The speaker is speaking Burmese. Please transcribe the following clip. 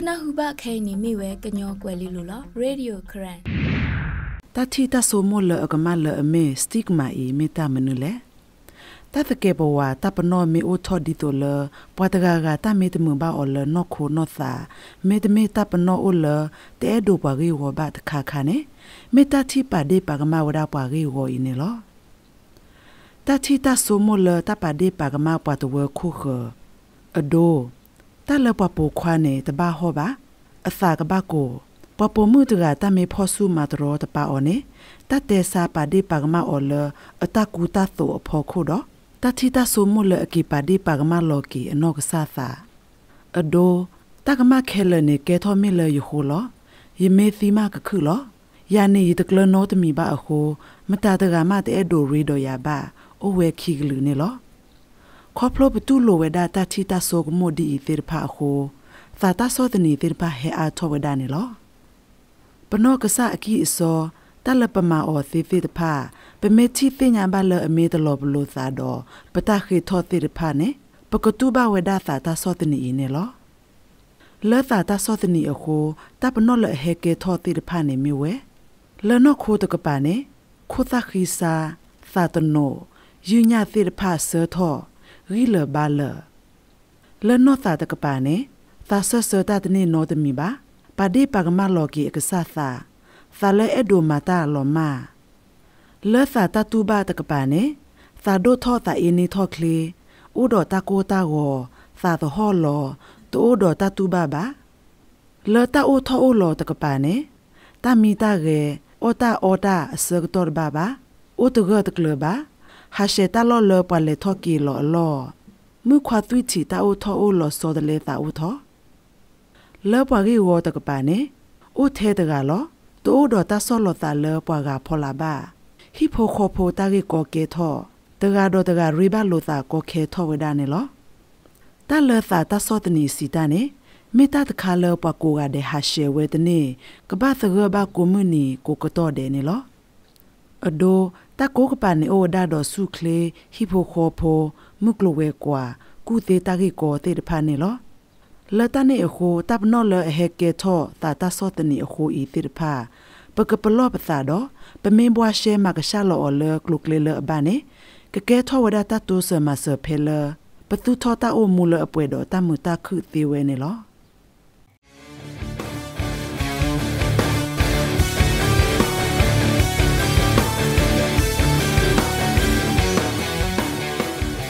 နာဟုဘခဲနီမိဝဲကညောကွယ်လီလိုလားရေဒီယိုခရန်တတိတဆိုမလအကမလအမေစတိကမာအီမေတာမနုလေတတကေဘဝတပနောမေအိုထော်ဒီတိုလပဝတဂါဂတမေတမဘာအော်လနော့ခိုနော့သာမေတမေတပနောအိုလတဲဒိုပဂေဝဘတ်ခါခါနေမေတတိပဒေပဂမဝဒပဂေဝအင်းနေလောတတိတဆိုမလတပဒေပဂမပတဝခုခအဒိုတလပပူခွာနေတဘာဟောပါအစာကဘာကိုပပမှုတကတမေဖောဆူမတရောတပါအော်နေတတဲစာပါဒီပါကမအော်လအတကူတသို့အဖော်ခုတော့တတိတဆူမှုလအကိပါဒီပါကမလော်ကီအနော့ကဆာသာအဒိုတကမခဲလနေကဲထောမေလယခုလောယမေသီမကခုလောယာနေယတကလနောတမီပါအဟုမတတကမတဲ့ဒိုရီဒိုယာဘာအိုဝဲခီကလူနေလောခေါပလိုပတူလိုဝဒတာတီတာဆောကမိုဒီသစ်ဖာခိုသာတာဆောတနီသစ်ဖာဟဲအာထောဝဒနီလောပနောကဆအကီအစောတလပမာအောသေသေတဖပမေတိပညာဘလအမေတလောဘလောသာတော့ပတခေထောသေတဖနဲ့ပကတုဘဝဒသာတသောတနီနေလောလောသာတသောတနီအခိုတပနောလဟေကေထောသေတဖနဲ့မြဝဲလောနောခိုတကပနဲ့ခိုသခိစာသာတနောယညသေတဖဆသောရီလဘလလနောသာတကပါနေသာဆဆတတနေနောတမီပါပဒေပကမလောကီအက္ဆာသာသာလဲအဒိုမာတာလောမာလောသာတတူပါတကပါနေသာဒိုထောတာအင်းနီထောကလေဥဒောတကိုတာဝသာသဟောလောတူဒောတတူပါပါလောတာဥထောဥလောတကပါနေတမီတာရေဩတာဩတာအစကတော်ပါပါဥတဂတ်ကလပါဟာရှေတာလောလောပလေထောကီလောလောမြခွာသွိချီတာအိုထောအိုလောစောတလေတာအိုထောလောပွားကြီးဝတကပါနေအိုသေးတကလောတိုးတော်တာဆောလောတာလောပွားကဖောလာပါဟိဖိုခိုဖိုတာကြီးကိုကေထောတကတော့တကရိဘလောတာကိုခေထောဝဒနေလောတလသတသောတနီစီတနေမေတ္တာတခါလောပကူကတဲ့ဟာရှေဝဲတနေကပသရဘကုမနီကိုကတော့တယ်နေလောအဒိုတကောကပန်အိုဒါဒိုဆုခလေဟီဖိုခိုဖိုမုကလဝဲကွာကုသေးတကိကောတေတဖာနေလော လတနေအခိုတပ်နောလအဟက်ကေထောတာတာစောတနေအခိုဤတေတဖာပကပလောပသာတော့ပမင်းဘွားရှဲမှာကရှာလော်လကလုကလေလဘာနေကကဲထောဝဒတတူဆမဆဖဲလပသူထောတာအိုမူလအပွဲတော့တမူတာခုသေးဝဲနေလော